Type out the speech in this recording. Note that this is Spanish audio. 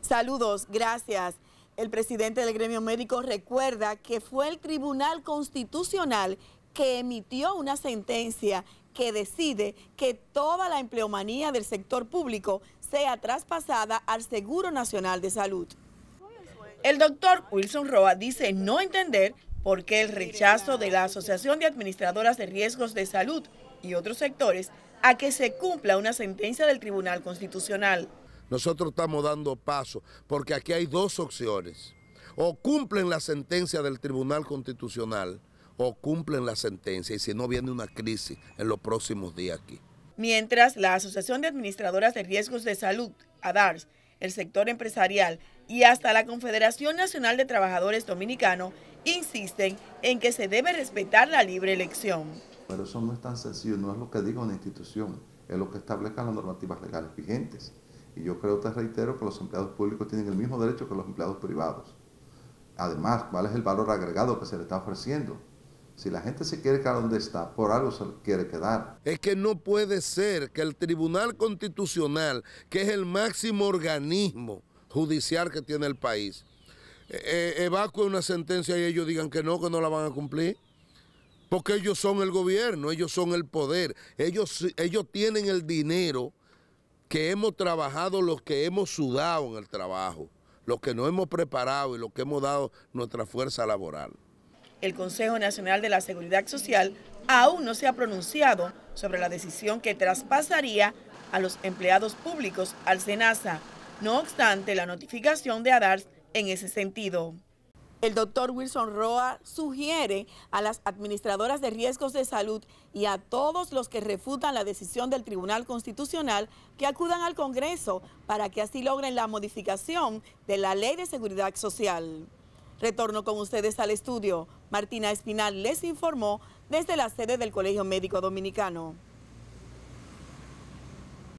Saludos, gracias. El presidente del gremio médico recuerda que fue el Tribunal Constitucional que emitió una sentencia que decide que toda la empleomanía del sector público sea traspasada al Seguro Nacional de Salud. El doctor Wilson Roa dice no entender por qué el rechazo de la Asociación de Administradoras de Riesgos de Salud y otros sectores a que se cumpla una sentencia del Tribunal Constitucional. Nosotros estamos dando paso porque aquí hay dos opciones. O cumplen la sentencia del Tribunal Constitucional o cumplen la sentencia y si no viene una crisis en los próximos días aquí. Mientras la Asociación de Administradoras de Riesgos de Salud, ADARS, el sector empresarial y hasta la Confederación Nacional de Trabajadores Dominicanos insisten en que se debe respetar la libre elección. Pero eso no es tan sencillo, no es lo que diga una institución, es lo que establezcan las normativas legales vigentes. Y yo creo, te reitero, que los empleados públicos tienen el mismo derecho que los empleados privados. Además, ¿cuál es el valor agregado que se le está ofreciendo? Si la gente se quiere quedar donde está, por algo se quiere quedar. Es que no puede ser que el Tribunal Constitucional, que es el máximo organismo judicial que tiene el país, e-, e-, evacue una sentencia y ellos digan que no, que no la van a cumplir. Porque ellos son el gobierno, ellos son el poder, ellos, ellos tienen el dinero que hemos trabajado los que hemos sudado en el trabajo, los que no hemos preparado y los que hemos dado nuestra fuerza laboral. El Consejo Nacional de la Seguridad Social aún no se ha pronunciado sobre la decisión que traspasaría a los empleados públicos al SENASA, no obstante la notificación de ADARS en ese sentido. El doctor Wilson Roa sugiere a las administradoras de riesgos de salud y a todos los que refutan la decisión del Tribunal Constitucional que acudan al Congreso para que así logren la modificación de la Ley de Seguridad Social. Retorno con ustedes al estudio. Martina Espinal les informó desde la sede del Colegio Médico Dominicano.